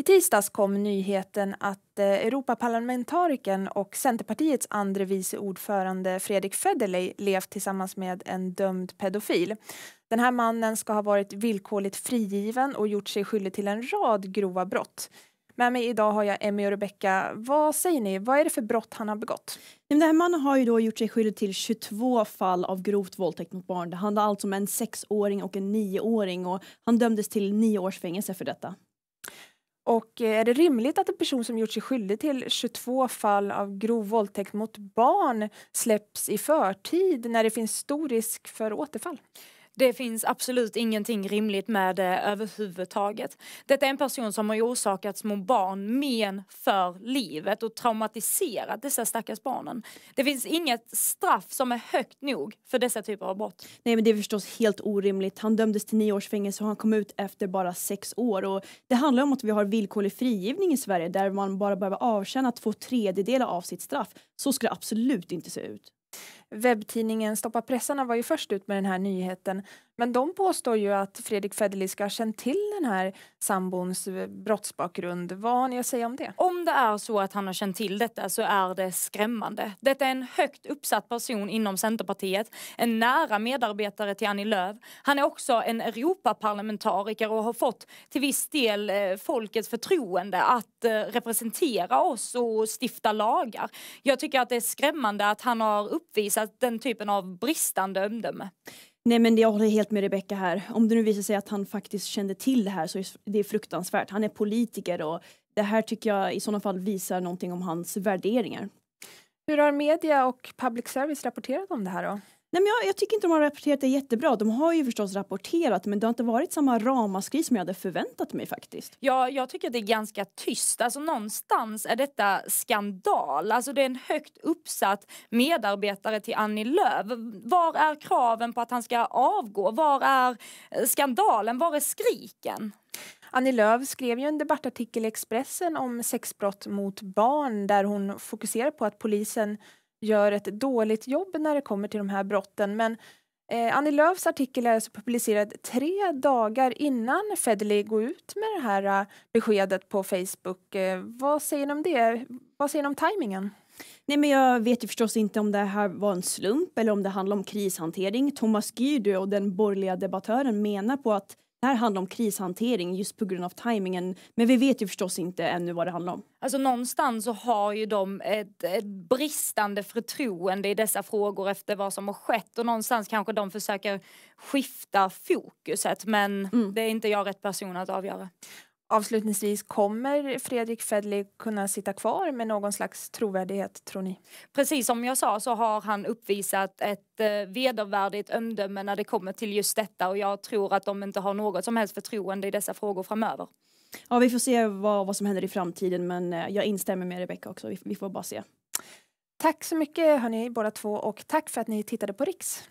I tisdags kom nyheten att eh, Europaparlamentarikern och Centerpartiets andre vice ordförande Fredrik Federley levt tillsammans med en dömd pedofil. Den här mannen ska ha varit villkorligt frigiven och gjort sig skyldig till en rad grova brott. Med mig idag har jag Emmy och Rebecka. Vad säger ni, vad är det för brott han har begått? Den här mannen har ju då gjort sig skyldig till 22 fall av grovt våldtäkt mot barn. Det handlar alltså om en sexåring och en nioåring och han dömdes till nio års fängelse för detta. Och eh, är det rimligt att en person som gjort sig skyldig till 22 fall av grov våldtäkt mot barn släpps i förtid när det finns stor risk för återfall? Det finns absolut ingenting rimligt med det överhuvudtaget. Detta är en person som har orsakat små barn men för livet och traumatiserat dessa stackars barnen. Det finns inget straff som är högt nog för dessa typer av brott. Nej men det är förstås helt orimligt. Han dömdes till nio års fängelse och han kom ut efter bara sex år och det handlar om att vi har villkorlig frigivning i Sverige där man bara behöver avtjäna två tredjedelar av sitt straff. Så skulle det absolut inte se ut. Webbtidningen Stoppa pressarna var ju först ut med den här nyheten men de påstår ju att Fredrik Federley ska ha känt till den här sambons eh, brottsbakgrund. Vad har ni att säga om det? Om det är så att han har känt till detta så är det skrämmande. Detta är en högt uppsatt person inom Centerpartiet, en nära medarbetare till Annie Lööf. Han är också en Europaparlamentariker och har fått till viss del eh, folkets förtroende att eh, representera oss och stifta lagar. Jag tycker att det är skrämmande att han har uppvisat den typen av bristande omdöme. Nej, men jag håller helt med Rebecka här. Om det nu visar sig att han faktiskt kände till det här så är det fruktansvärt. Han är politiker och det här tycker jag i sådana fall visar någonting om hans värderingar. Hur har media och public service rapporterat om det här då? Nej, men jag, jag, tycker inte de har rapporterat det jättebra. De har ju förstås rapporterat men det har inte varit samma ramaskri som jag hade förväntat mig faktiskt. Ja, jag tycker det är ganska tyst. Alltså någonstans är detta skandal. Alltså det är en högt uppsatt medarbetare till Annie Lööf. Var är kraven på att han ska avgå? Var är eh, skandalen? Var är skriken? Annie Lööf skrev ju en debattartikel i Expressen om sexbrott mot barn där hon fokuserar på att polisen gör ett dåligt jobb när det kommer till de här brotten. Men eh, Annie Lööfs artikel är alltså publicerad tre dagar innan Federley går ut med det här eh, beskedet på Facebook. Eh, vad säger ni om det? Vad säger ni om tajmingen? Nej, men jag vet ju förstås inte om det här var en slump eller om det handlar om krishantering. Thomas Gyrdy och den borgerliga debattören menar på att det här handlar om krishantering just på grund av tajmingen. Men vi vet ju förstås inte ännu vad det handlar om. Alltså någonstans så har ju de ett, ett, bristande förtroende i dessa frågor efter vad som har skett och någonstans kanske de försöker skifta fokuset men mm. det är inte jag rätt person att avgöra. Avslutningsvis, kommer Fredrik Fedley kunna sitta kvar med någon slags trovärdighet tror ni? Precis som jag sa så har han uppvisat ett eh, vedervärdigt omdöme när det kommer till just detta och jag tror att de inte har något som helst förtroende i dessa frågor framöver. Ja, vi får se vad, vad som händer i framtiden men eh, jag instämmer med Rebecka också, vi, vi får bara se. Tack så mycket hörni båda två och tack för att ni tittade på Riks.